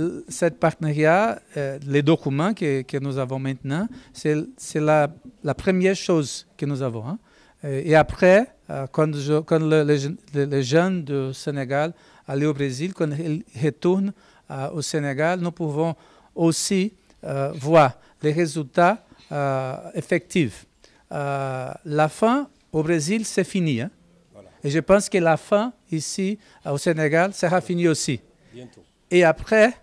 Euh, cette partenariat, euh, les documents que, nous avons maintenant, c'est la, première chose que nous avons. Hein. Euh, et après, quand, les, jeunes du Sénégal allaient au Brésil, quand ils retournent au Sénégal, nous pouvons aussi voir les résultats effectifs. la fin au Brésil, c'est fini. Hein. Et je pense que la fin ici au Sénégal sera finie aussi. Et après,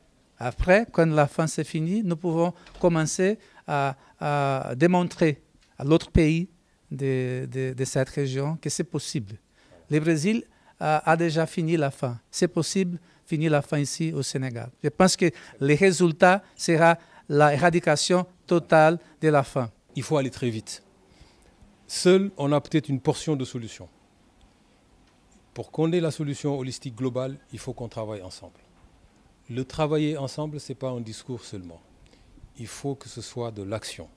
après, quand la fin s'est finie, nous pouvons commencer à, démontrer à l'autre pays de, cette région que c'est possible. Le Brésil a, déjà fini la fin. C'est possible finir la fin ici au Sénégal. Je pense que le résultat sera l'éradication totale de la faim. Il faut aller très vite. Seul, on a peut-être une portion de solution. Pour qu'on ait la solution holistique globale, il faut qu'on travaille ensemble. Le travailler ensemble, ce n'est pas un discours seulement. Il faut que ce soit de l'action.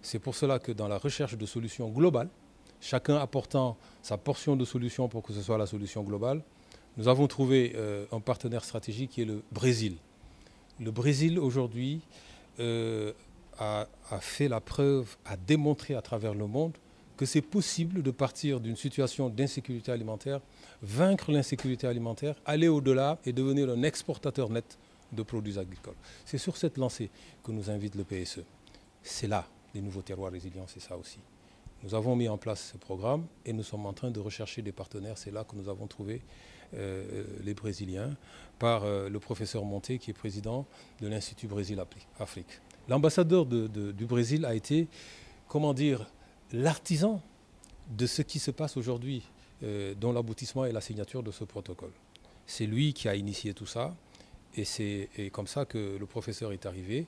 C'est pour cela que dans la recherche de solutions globales, chacun apportant sa portion de solution pour que ce soit la solution globale, nous avons trouvé euh, un partenaire stratégique qui est le Brésil. Le Brésil aujourd'hui euh, a fait la preuve, a démontré à travers le monde que c'est possible de partir d'une situation d'insécurité alimentaire, vaincre l'insécurité alimentaire, aller au-delà et devenir un exportateur net de produits agricoles. C'est sur cette lancée que nous invite le PSE. C'est là, les nouveaux terroirs résilients, c'est ça aussi. Nous avons mis en place ce programme et nous sommes en train de rechercher des partenaires. C'est là que nous avons trouvé euh, les Brésiliens par euh, le professeur Monté, qui est président de l'Institut Brésil-Afrique. L'ambassadeur du Brésil a été, comment dire, l'artisan de ce qui se passe aujourd'hui, euh, dont l'aboutissement est la signature de ce protocole. C'est lui qui a initié tout ça, et c'est comme ça que le professeur est arrivé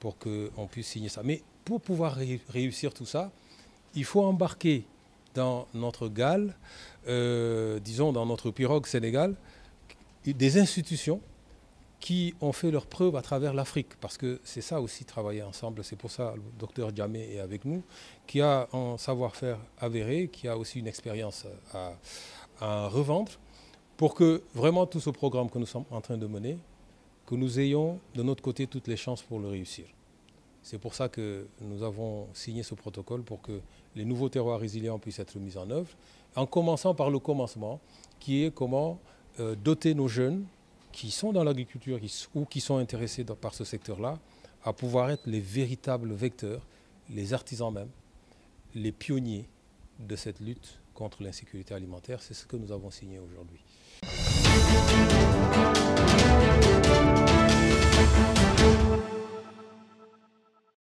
pour qu'on puisse signer ça. Mais pour pouvoir réussir tout ça, il faut embarquer dans notre GAL, euh, disons dans notre pirogue Sénégal, des institutions qui ont fait leurs preuves à travers l'Afrique, parce que c'est ça aussi travailler ensemble, c'est pour ça le docteur Diamé est avec nous, qui a un savoir-faire avéré, qui a aussi une expérience à, revendre, pour que vraiment tout ce programme que nous sommes en train de mener, que nous ayons de notre côté toutes les chances pour le réussir. C'est pour ça que nous avons signé ce protocole pour que les nouveaux terroirs résilients puissent être mis en œuvre, en commençant par le commencement, qui est comment euh, doter nos jeunes qui sont dans l'agriculture ou qui sont intéressés par ce secteur-là à pouvoir être les véritables vecteurs, les artisans même, les pionniers de cette lutte contre l'insécurité alimentaire. C'est ce que nous avons signé aujourd'hui.